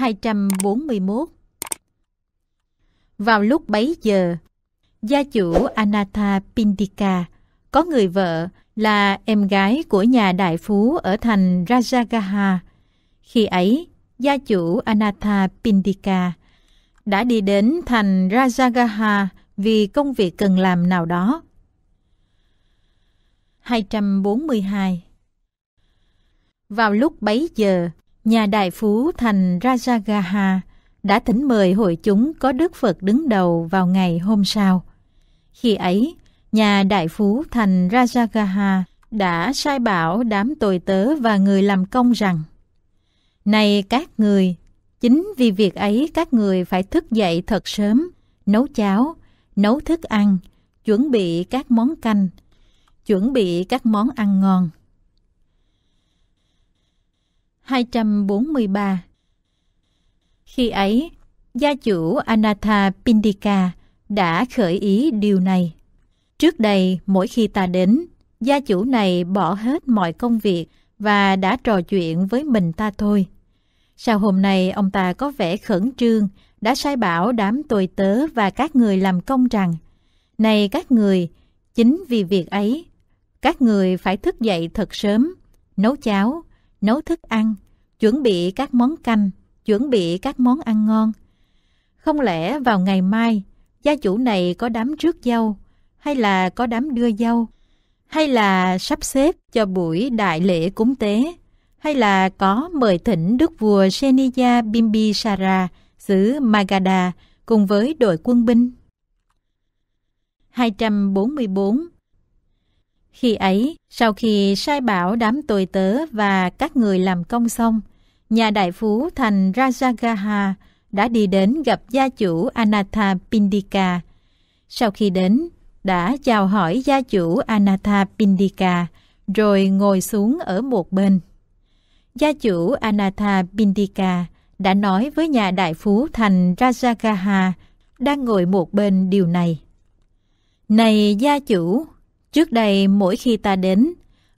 241 Vào lúc bấy giờ, gia chủ Anatha Pindika có người vợ là em gái của nhà đại phú ở thành Rajagaha. Khi ấy, gia chủ Anatha Pindika đã đi đến thành Rajagaha vì công việc cần làm nào đó. 242 Vào lúc bấy giờ, nhà đại phú thành Rajagaha đã thỉnh mời hội chúng có Đức Phật đứng đầu vào ngày hôm sau. Khi ấy, nhà đại phú thành Rajagaha đã sai bảo đám tồi tớ và người làm công rằng Này các người, chính vì việc ấy các người phải thức dậy thật sớm, nấu cháo, nấu thức ăn, chuẩn bị các món canh, chuẩn bị các món ăn ngon. 243 Khi ấy, gia chủ Anatha Pindika đã khởi ý điều này. Trước đây, mỗi khi ta đến, gia chủ này bỏ hết mọi công việc và đã trò chuyện với mình ta thôi. sau hôm nay ông ta có vẻ khẩn trương, đã sai bảo đám tôi tớ và các người làm công rằng Này các người, chính vì việc ấy, các người phải thức dậy thật sớm, nấu cháo, nấu thức ăn, chuẩn bị các món canh, chuẩn bị các món ăn ngon. Không lẽ vào ngày mai, gia chủ này có đám rước dâu, hay là có đám đưa dâu, hay là sắp xếp cho buổi đại lễ cúng tế, hay là có mời thỉnh đức vua Seniya Bimbisara, xứ Magadha, cùng với đội quân binh. 244 Khi ấy, sau khi sai bảo đám tôi tớ và các người làm công xong, nhà đại phú thành Rajagaha đã đi đến gặp gia chủ Anatha Pindika. Sau khi đến, đã chào hỏi gia chủ Anatha Pindika, rồi ngồi xuống ở một bên. Gia chủ Anatha Pindika đã nói với nhà đại phú thành Rajagaha đang ngồi một bên điều này. Này gia chủ, trước đây mỗi khi ta đến,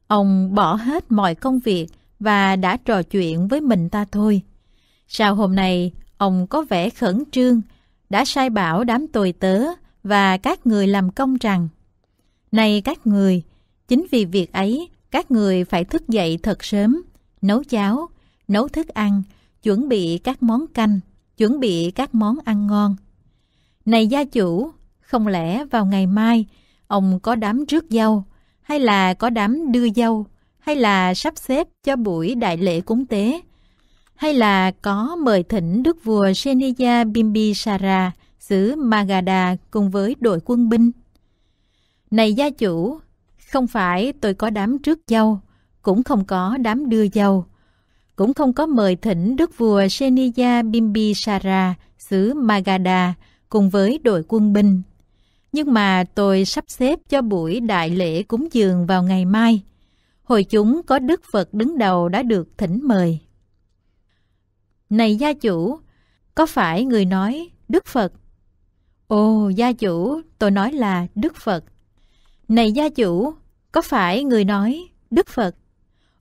ông bỏ hết mọi công việc – và đã trò chuyện với mình ta thôi. Sao hôm nay ông có vẻ khẩn trương, đã sai bảo đám tồi tớ và các người làm công rằng nay các người, chính vì việc ấy các người phải thức dậy thật sớm, nấu cháo, nấu thức ăn, chuẩn bị các món canh, chuẩn bị các món ăn ngon. Này gia chủ, không lẽ vào ngày mai ông có đám rước dâu hay là có đám đưa dâu hay là sắp xếp cho buổi đại lễ cúng tế, hay là có mời thỉnh đức vua Seniya Bimbisara, xứ Magadha cùng với đội quân binh. Này gia chủ, không phải tôi có đám trước dâu, cũng không có đám đưa dâu, cũng không có mời thỉnh đức vua Seniya Bimbisara, xứ Magadha cùng với đội quân binh. Nhưng mà tôi sắp xếp cho buổi đại lễ cúng dường vào ngày mai – Hội chúng có Đức Phật đứng đầu đã được thỉnh mời. Này gia chủ, có phải người nói Đức Phật? Ồ, gia chủ, tôi nói là Đức Phật. Này gia chủ, có phải người nói Đức Phật?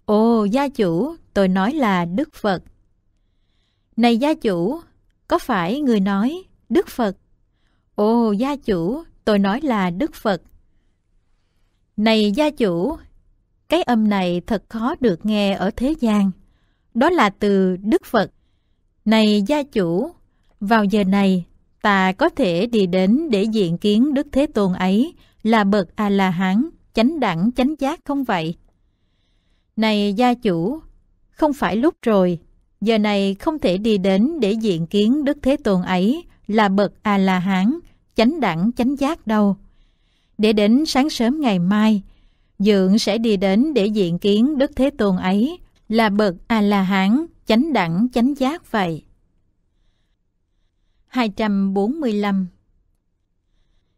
Ồ, gia chủ, tôi nói là Đức Phật. Này gia chủ, có phải người nói Đức Phật? Ồ, gia chủ, tôi nói là Đức Phật. Này gia chủ, cái âm này thật khó được nghe ở thế gian. Đó là từ Đức Phật. Này gia chủ, vào giờ này, ta có thể đi đến để diện kiến Đức Thế Tôn ấy là bậc A-la-hán, chánh đẳng, chánh giác không vậy? Này gia chủ, không phải lúc rồi, giờ này không thể đi đến để diện kiến Đức Thế Tôn ấy là bậc A-la-hán, chánh đẳng, chánh giác đâu. Để đến sáng sớm ngày mai, Dượng sẽ đi đến để diện kiến Đức Thế Tôn ấy là bậc A-la-hán, chánh đẳng, chánh giác vậy. 245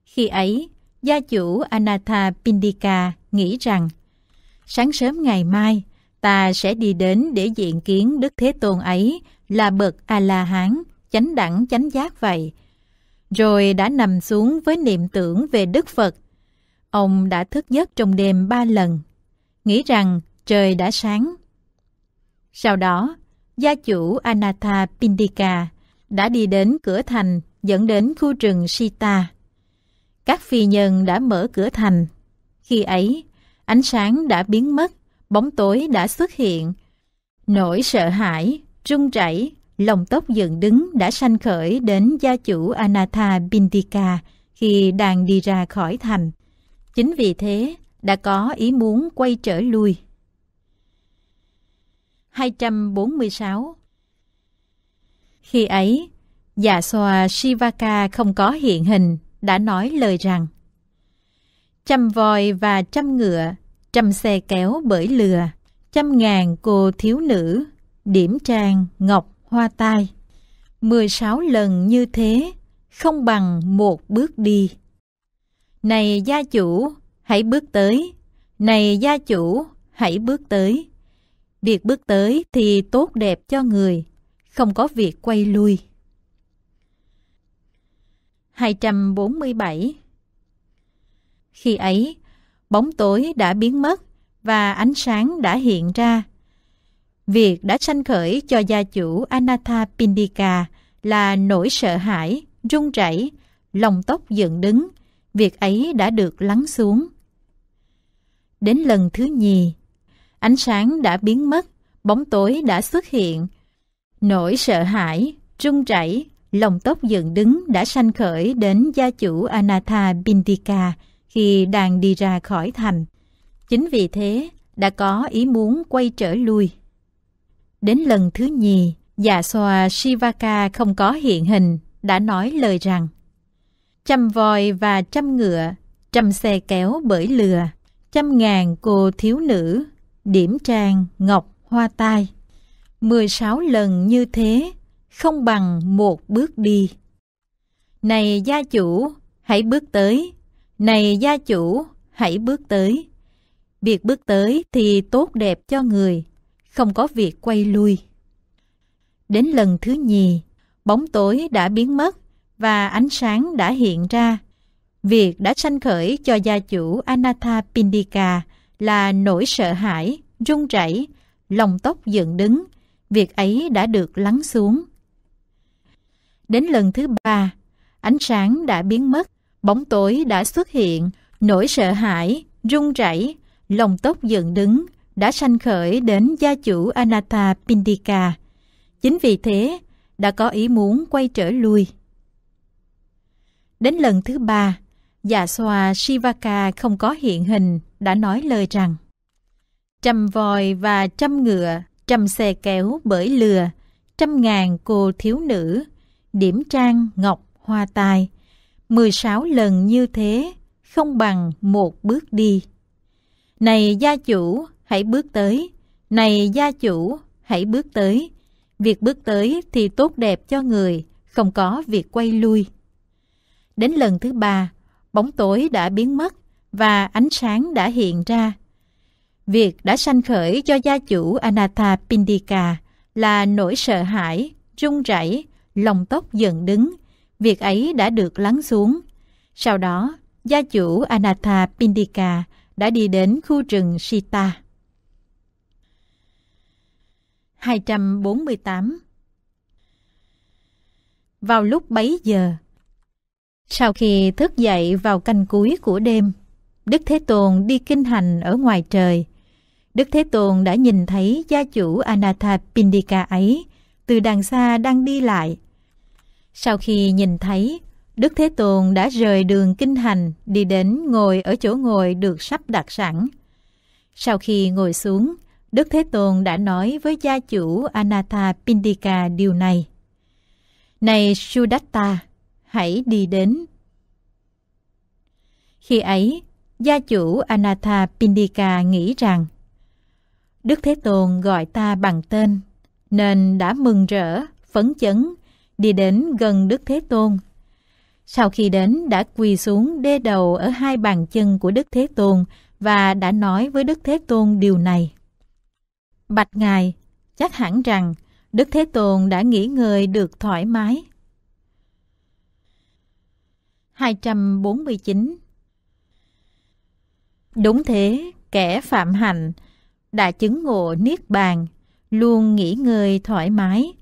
Khi ấy, gia chủ Anatha Pindika nghĩ rằng Sáng sớm ngày mai, ta sẽ đi đến để diện kiến Đức Thế Tôn ấy là bậc A-la-hán, chánh đẳng, chánh giác vậy. Rồi đã nằm xuống với niệm tưởng về Đức Phật Ông đã thức giấc trong đêm ba lần, nghĩ rằng trời đã sáng. Sau đó, gia chủ Anatha Pindika đã đi đến cửa thành dẫn đến khu rừng Sita. Các phi nhân đã mở cửa thành. Khi ấy, ánh sáng đã biến mất, bóng tối đã xuất hiện. Nỗi sợ hãi, run rẩy, lòng tóc dựng đứng đã sanh khởi đến gia chủ Anatha Pindika khi đang đi ra khỏi thành. Chính vì thế, đã có ý muốn quay trở lui. 246 Khi ấy, Dạ xoa Shivaka không có hiện hình, đã nói lời rằng Trăm voi và trăm ngựa, trăm xe kéo bởi lừa, trăm ngàn cô thiếu nữ, điểm trang, ngọc, hoa tai. mười sáu lần như thế, không bằng một bước đi. Này gia chủ, hãy bước tới. Này gia chủ, hãy bước tới. Việc bước tới thì tốt đẹp cho người, không có việc quay lui. 247 Khi ấy, bóng tối đã biến mất và ánh sáng đã hiện ra. Việc đã sanh khởi cho gia chủ Anatha Pindika là nỗi sợ hãi, run rẩy, lòng tóc dựng đứng, việc ấy đã được lắng xuống. Đến lần thứ nhì, ánh sáng đã biến mất, bóng tối đã xuất hiện. Nỗi sợ hãi, run rẩy, lòng tóc dựng đứng đã sanh khởi đến gia chủ Anatha Bindika khi đang đi ra khỏi thành. Chính vì thế, đã có ý muốn quay trở lui. Đến lần thứ nhì, già xoa Sivaka không có hiện hình, đã nói lời rằng chăm voi và chăm ngựa, chăm xe kéo bởi lừa, trăm ngàn cô thiếu nữ, điểm trang ngọc hoa tai. mười sáu lần như thế, không bằng một bước đi. Này gia chủ, hãy bước tới. Này gia chủ, hãy bước tới. Việc bước tới thì tốt đẹp cho người, không có việc quay lui. Đến lần thứ nhì, bóng tối đã biến mất, và ánh sáng đã hiện ra. Việc đã sanh khởi cho gia chủ Anatha Pindika là nỗi sợ hãi, run rẩy, lòng tóc dựng đứng. Việc ấy đã được lắng xuống. Đến lần thứ ba, ánh sáng đã biến mất, bóng tối đã xuất hiện, nỗi sợ hãi, run rẩy, lòng tóc dựng đứng đã sanh khởi đến gia chủ Anatha Pindika. Chính vì thế, đã có ý muốn quay trở lui. Đến lần thứ ba, giả xoa Shivaka không có hiện hình đã nói lời rằng Trăm voi và trăm ngựa, trăm xe kéo bởi lừa, trăm ngàn cô thiếu nữ, điểm trang ngọc hoa tai, mười sáu lần như thế, không bằng một bước đi. Này gia chủ, hãy bước tới, này gia chủ, hãy bước tới. Việc bước tới thì tốt đẹp cho người, không có việc quay lui. Đến lần thứ ba, bóng tối đã biến mất và ánh sáng đã hiện ra. Việc đã sanh khởi cho gia chủ Anatha Pindika là nỗi sợ hãi, run rẩy, lòng tóc dần đứng. Việc ấy đã được lắng xuống. Sau đó, gia chủ Anatha Pindika đã đi đến khu rừng Sita. 248 Vào lúc bấy giờ, sau khi thức dậy vào canh cuối của đêm, Đức Thế Tôn đi kinh hành ở ngoài trời. Đức Thế Tôn đã nhìn thấy gia chủ Anatha Pindika ấy từ đằng xa đang đi lại. Sau khi nhìn thấy, Đức Thế Tôn đã rời đường kinh hành đi đến ngồi ở chỗ ngồi được sắp đặt sẵn. Sau khi ngồi xuống, Đức Thế Tôn đã nói với gia chủ Anatha Pindika điều này. Này Sudatta, hãy đi đến. Khi ấy, gia chủ Anatha Pindika nghĩ rằng Đức Thế Tôn gọi ta bằng tên, nên đã mừng rỡ, phấn chấn, đi đến gần Đức Thế Tôn. Sau khi đến đã quỳ xuống đê đầu ở hai bàn chân của Đức Thế Tôn và đã nói với Đức Thế Tôn điều này. Bạch Ngài, chắc hẳn rằng Đức Thế Tôn đã nghỉ ngơi được thoải mái. 249 Đúng thế, kẻ phạm hạnh đã chứng ngộ niết bàn, luôn nghĩ người thoải mái,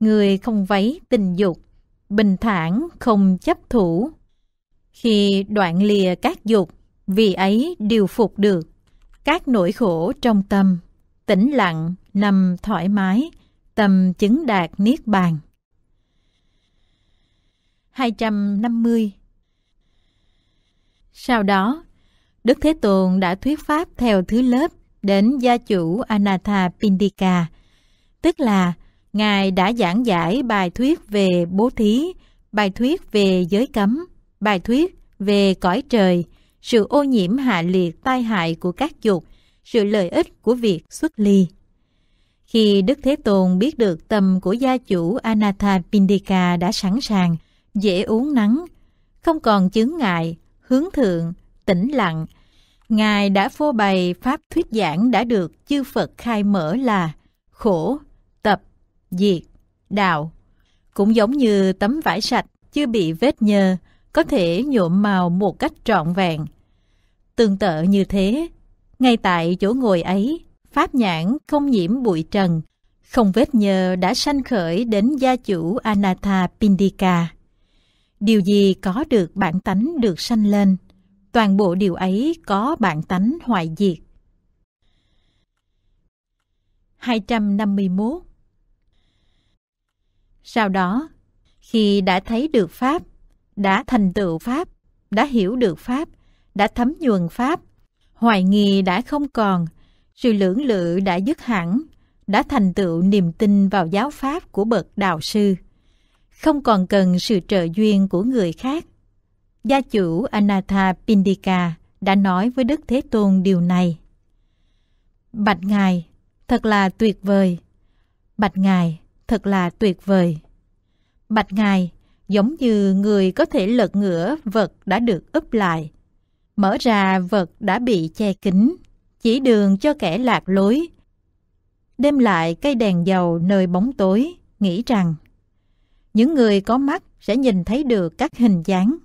người không vấy tình dục, bình thản không chấp thủ. Khi đoạn lìa các dục, vì ấy điều phục được các nỗi khổ trong tâm, tĩnh lặng, nằm thoải mái, tâm chứng đạt niết bàn. 250 sau đó, Đức Thế Tôn đã thuyết pháp theo thứ lớp đến gia chủ Anatha Pindika, tức là Ngài đã giảng giải bài thuyết về bố thí, bài thuyết về giới cấm, bài thuyết về cõi trời, sự ô nhiễm hạ liệt tai hại của các dục, sự lợi ích của việc xuất ly. Khi Đức Thế Tôn biết được tâm của gia chủ Anatha Pindika đã sẵn sàng, dễ uống nắng, không còn chứng ngại, hướng thượng, tĩnh lặng. Ngài đã phô bày pháp thuyết giảng đã được chư Phật khai mở là khổ, tập, diệt, đạo. Cũng giống như tấm vải sạch chưa bị vết nhơ, có thể nhuộm màu một cách trọn vẹn. Tương tự như thế, ngay tại chỗ ngồi ấy, pháp nhãn không nhiễm bụi trần, không vết nhơ đã sanh khởi đến gia chủ Anatha Pindika điều gì có được bản tánh được sanh lên toàn bộ điều ấy có bản tánh hoại diệt 251 Sau đó, khi đã thấy được Pháp, đã thành tựu Pháp, đã hiểu được Pháp, đã thấm nhuần Pháp, hoài nghi đã không còn, sự lưỡng lự đã dứt hẳn, đã thành tựu niềm tin vào giáo Pháp của bậc Đạo Sư không còn cần sự trợ duyên của người khác. Gia chủ Anatha Pindika đã nói với Đức Thế Tôn điều này. Bạch Ngài, thật là tuyệt vời. Bạch Ngài, thật là tuyệt vời. Bạch Ngài, giống như người có thể lật ngửa vật đã được úp lại. Mở ra vật đã bị che kín, chỉ đường cho kẻ lạc lối. Đem lại cây đèn dầu nơi bóng tối, nghĩ rằng những người có mắt sẽ nhìn thấy được các hình dáng.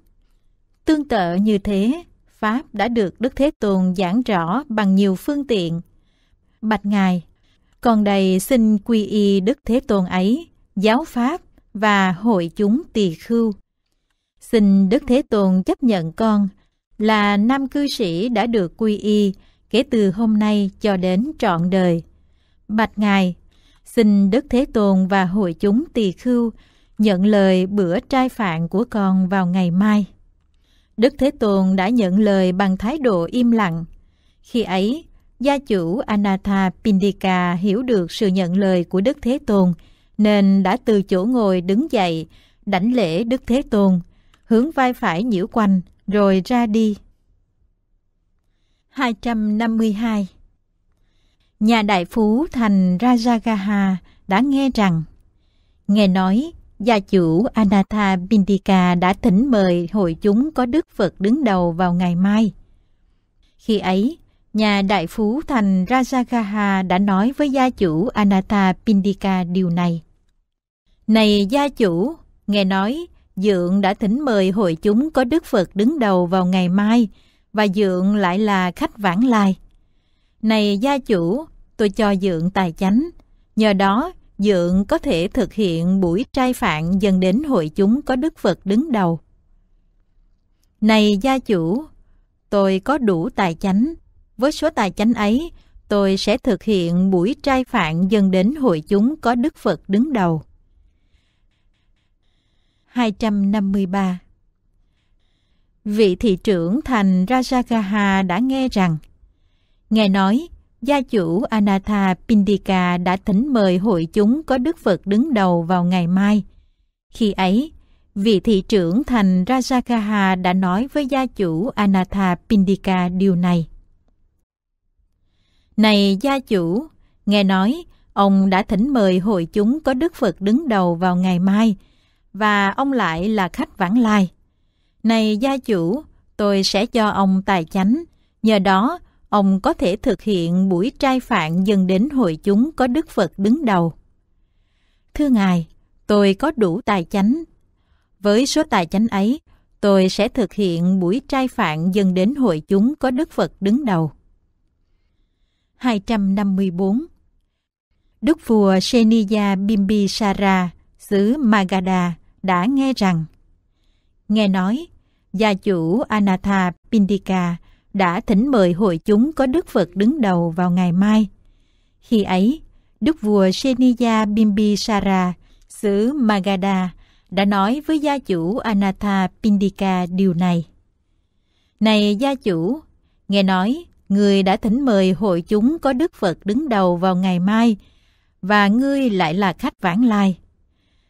Tương tự như thế, Pháp đã được Đức Thế Tôn giảng rõ bằng nhiều phương tiện. Bạch Ngài, còn đầy xin quy y Đức Thế Tôn ấy, giáo Pháp và hội chúng tỳ khưu. Xin Đức Thế Tôn chấp nhận con là nam cư sĩ đã được quy y kể từ hôm nay cho đến trọn đời. Bạch Ngài, xin Đức Thế Tôn và hội chúng tỳ khưu nhận lời bữa trai phạn của con vào ngày mai. Đức Thế Tôn đã nhận lời bằng thái độ im lặng. Khi ấy, gia chủ Anatha Pindika hiểu được sự nhận lời của Đức Thế Tôn, nên đã từ chỗ ngồi đứng dậy, đảnh lễ Đức Thế Tôn, hướng vai phải nhiễu quanh, rồi ra đi. 252 Nhà đại phú thành Rajagaha đã nghe rằng, nghe nói Gia chủ Anatha Bindika đã thỉnh mời hội chúng có Đức Phật đứng đầu vào ngày mai. Khi ấy, nhà đại phú thành Rajagaha đã nói với gia chủ Anatha Pindika điều này. Này gia chủ, nghe nói Dượng đã thỉnh mời hội chúng có Đức Phật đứng đầu vào ngày mai và Dượng lại là khách vãng lai. Này gia chủ, tôi cho Dượng tài chánh, nhờ đó Dượng có thể thực hiện buổi trai phạn dần đến hội chúng có Đức Phật đứng đầu. Này gia chủ, tôi có đủ tài chánh. Với số tài chánh ấy, tôi sẽ thực hiện buổi trai phạn dần đến hội chúng có Đức Phật đứng đầu. 253 Vị thị trưởng thành Rajagaha đã nghe rằng Ngài nói, gia chủ Anatha Pindika đã thỉnh mời hội chúng có Đức Phật đứng đầu vào ngày mai. Khi ấy, vị thị trưởng thành Rajakaha đã nói với gia chủ Anatha Pindika điều này. Này gia chủ, nghe nói ông đã thỉnh mời hội chúng có Đức Phật đứng đầu vào ngày mai và ông lại là khách vãng lai. Này gia chủ, tôi sẽ cho ông tài chánh, nhờ đó ông có thể thực hiện buổi trai phạn dần đến hội chúng có Đức Phật đứng đầu. Thưa Ngài, tôi có đủ tài chánh. Với số tài chánh ấy, tôi sẽ thực hiện buổi trai phạn dần đến hội chúng có Đức Phật đứng đầu. 254 Đức vua Seniya Bimbisara, xứ Magadha, đã nghe rằng Nghe nói, gia chủ Anatha Pindika đã thỉnh mời hội chúng có Đức Phật đứng đầu vào ngày mai. Khi ấy, Đức vua Seniya Bimbisara, xứ Magadha, đã nói với gia chủ Anatha Pindika điều này. Này gia chủ, nghe nói người đã thỉnh mời hội chúng có Đức Phật đứng đầu vào ngày mai và ngươi lại là khách vãng lai.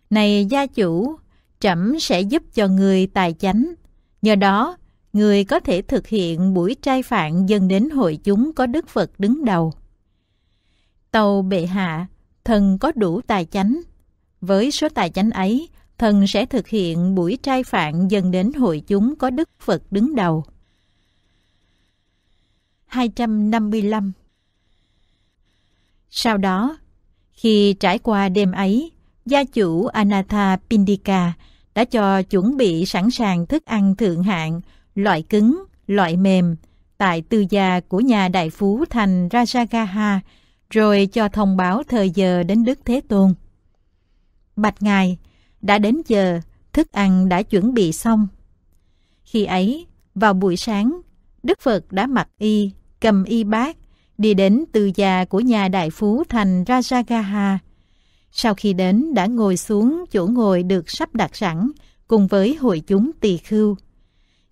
Này gia chủ, trẫm sẽ giúp cho người tài chánh, nhờ đó người có thể thực hiện buổi trai phạn dần đến hội chúng có Đức Phật đứng đầu. Tàu bệ hạ, thần có đủ tài chánh. Với số tài chánh ấy, thần sẽ thực hiện buổi trai phạn dần đến hội chúng có Đức Phật đứng đầu. 255 Sau đó, khi trải qua đêm ấy, gia chủ Anatha Pindika đã cho chuẩn bị sẵn sàng thức ăn thượng hạng loại cứng, loại mềm, tại tư gia của nhà đại phú thành Rajagaha, rồi cho thông báo thời giờ đến Đức Thế Tôn. Bạch Ngài, đã đến giờ, thức ăn đã chuẩn bị xong. Khi ấy, vào buổi sáng, Đức Phật đã mặc y, cầm y bát, đi đến tư gia của nhà đại phú thành Rajagaha. Sau khi đến đã ngồi xuống chỗ ngồi được sắp đặt sẵn cùng với hội chúng tỳ khưu.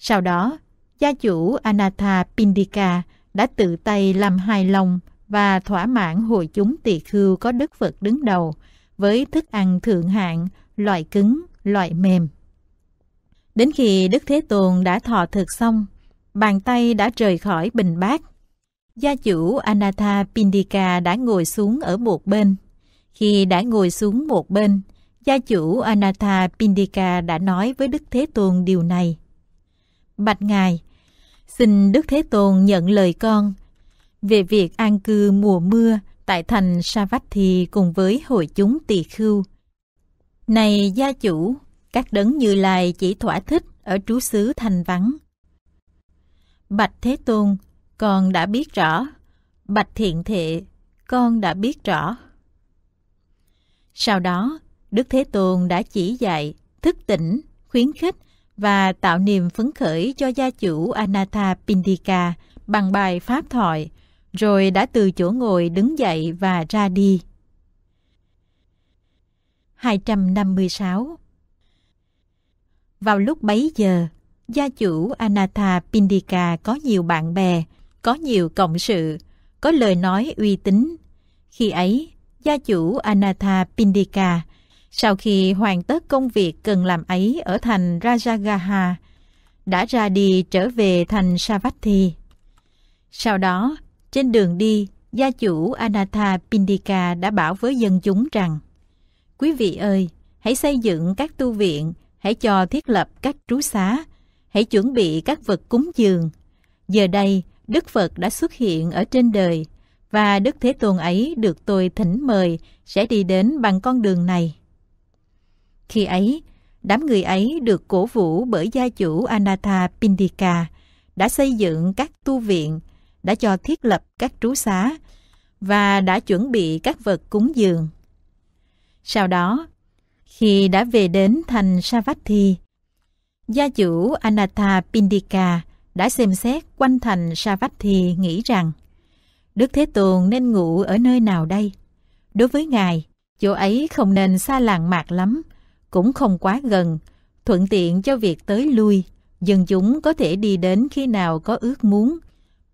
Sau đó, gia chủ Anatha Pindika đã tự tay làm hài lòng và thỏa mãn hội chúng tỳ khưu có đức Phật đứng đầu với thức ăn thượng hạng, loại cứng, loại mềm. Đến khi Đức Thế Tôn đã thọ thực xong, bàn tay đã rời khỏi bình bát. Gia chủ Anatha Pindika đã ngồi xuống ở một bên. Khi đã ngồi xuống một bên, gia chủ Anatha Pindika đã nói với Đức Thế Tôn điều này. Bạch Ngài, xin Đức Thế Tôn nhận lời con về việc an cư mùa mưa tại thành sa vách thì cùng với hội chúng tỳ khưu. Này gia chủ, các đấng như lai chỉ thỏa thích ở trú xứ thành vắng. Bạch Thế Tôn, con đã biết rõ. Bạch Thiện Thệ, con đã biết rõ. Sau đó, Đức Thế Tôn đã chỉ dạy, thức tỉnh, khuyến khích và tạo niềm phấn khởi cho gia chủ Anatha Pindika bằng bài pháp thoại, rồi đã từ chỗ ngồi đứng dậy và ra đi. 256 Vào lúc bấy giờ, gia chủ Anatha Pindika có nhiều bạn bè, có nhiều cộng sự, có lời nói uy tín. Khi ấy, gia chủ Anatha Pindika sau khi hoàn tất công việc cần làm ấy ở thành Rajagaha, đã ra đi trở về thành Savatthi. Sau đó, trên đường đi, gia chủ Anatha Pindika đã bảo với dân chúng rằng Quý vị ơi, hãy xây dựng các tu viện, hãy cho thiết lập các trú xá, hãy chuẩn bị các vật cúng dường. Giờ đây, Đức Phật đã xuất hiện ở trên đời và Đức Thế Tôn ấy được tôi thỉnh mời sẽ đi đến bằng con đường này. Khi ấy, đám người ấy được cổ vũ bởi gia chủ Anatha Pindika, đã xây dựng các tu viện, đã cho thiết lập các trú xá và đã chuẩn bị các vật cúng dường. Sau đó, khi đã về đến thành Savatthi, gia chủ Anatha Pindika đã xem xét quanh thành Savatthi nghĩ rằng Đức Thế Tôn nên ngủ ở nơi nào đây? Đối với Ngài, chỗ ấy không nên xa làng mạc lắm, cũng không quá gần, thuận tiện cho việc tới lui, dân chúng có thể đi đến khi nào có ước muốn.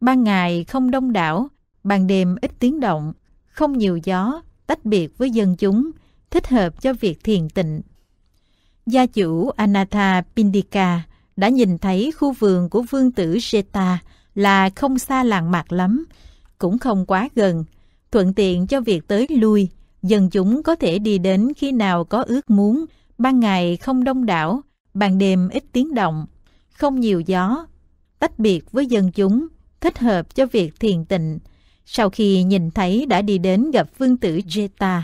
Ban ngày không đông đảo, ban đêm ít tiếng động, không nhiều gió, tách biệt với dân chúng, thích hợp cho việc thiền tịnh. Gia chủ Anatha Pindika đã nhìn thấy khu vườn của vương tử Seta là không xa làng mạc lắm, cũng không quá gần, thuận tiện cho việc tới lui, dân chúng có thể đi đến khi nào có ước muốn, Ban ngày không đông đảo, ban đêm ít tiếng động, không nhiều gió, tách biệt với dân chúng, thích hợp cho việc thiền tịnh. Sau khi nhìn thấy đã đi đến gặp vương tử Jeta.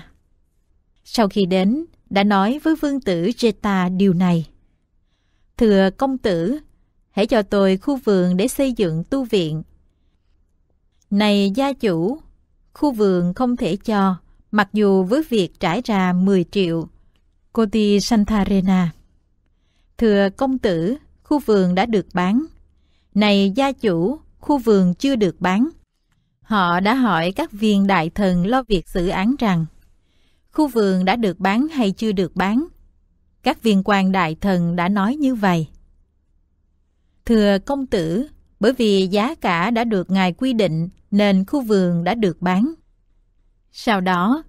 Sau khi đến, đã nói với vương tử Jeta điều này. Thưa công tử, hãy cho tôi khu vườn để xây dựng tu viện. Này gia chủ, khu vườn không thể cho, mặc dù với việc trải ra 10 triệu, Coti Santarena. Thưa công tử, khu vườn đã được bán. Này gia chủ, khu vườn chưa được bán. Họ đã hỏi các viên đại thần lo việc xử án rằng khu vườn đã được bán hay chưa được bán. Các viên quan đại thần đã nói như vậy. Thưa công tử, bởi vì giá cả đã được ngài quy định nên khu vườn đã được bán. Sau đó,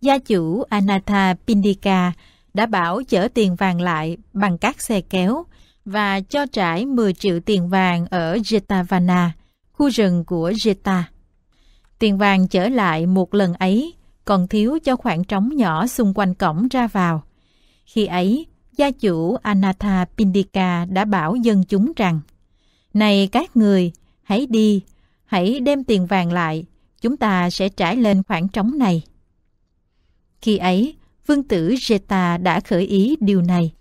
gia chủ Anatha Pindika đã bảo chở tiền vàng lại bằng các xe kéo và cho trải 10 triệu tiền vàng ở Jetavana, khu rừng của Jeta. Tiền vàng trở lại một lần ấy còn thiếu cho khoảng trống nhỏ xung quanh cổng ra vào. Khi ấy, gia chủ Anatha Pindika đã bảo dân chúng rằng Này các người, hãy đi, hãy đem tiền vàng lại, chúng ta sẽ trải lên khoảng trống này. Khi ấy, vương tử Jeta đã khởi ý điều này.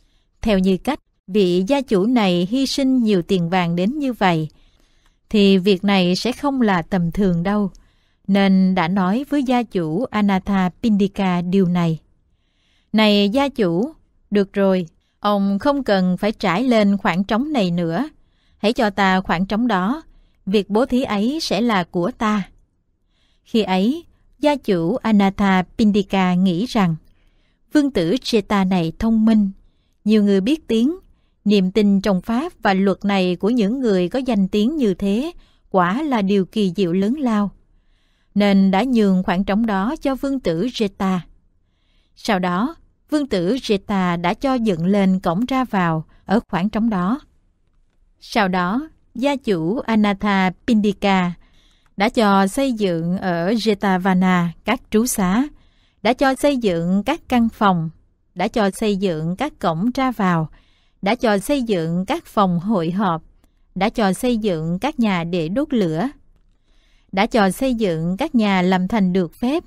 Theo như cách vị gia chủ này hy sinh nhiều tiền vàng đến như vậy, thì việc này sẽ không là tầm thường đâu, nên đã nói với gia chủ Anatha Pindika điều này. Này gia chủ, được rồi, ông không cần phải trải lên khoảng trống này nữa. Hãy cho ta khoảng trống đó, việc bố thí ấy sẽ là của ta. Khi ấy, gia chủ Anatha Pindika nghĩ rằng Vương tử Cheta này thông minh, nhiều người biết tiếng, niềm tin trong pháp và luật này của những người có danh tiếng như thế quả là điều kỳ diệu lớn lao. Nên đã nhường khoảng trống đó cho vương tử Jeta. Sau đó, vương tử Jeta đã cho dựng lên cổng ra vào ở khoảng trống đó. Sau đó, gia chủ Anatha Pindika đã cho xây dựng ở Jetavana các trú xá đã cho xây dựng các căn phòng, đã cho xây dựng các cổng ra vào, đã cho xây dựng các phòng hội họp, đã cho xây dựng các nhà để đốt lửa, đã cho xây dựng các nhà làm thành được phép,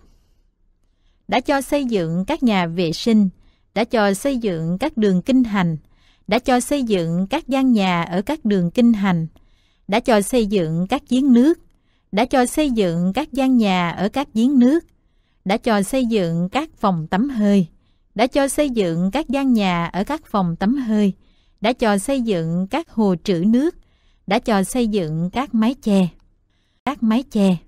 đã cho xây dựng các nhà vệ sinh, đã cho xây dựng các đường kinh hành, đã cho xây dựng các gian nhà ở các đường kinh hành, đã cho xây dựng các giếng nước, đã cho xây dựng các gian nhà ở các giếng nước, đã cho xây dựng các phòng tắm hơi, đã cho xây dựng các gian nhà ở các phòng tắm hơi, đã cho xây dựng các hồ trữ nước, đã cho xây dựng các mái che. Các mái che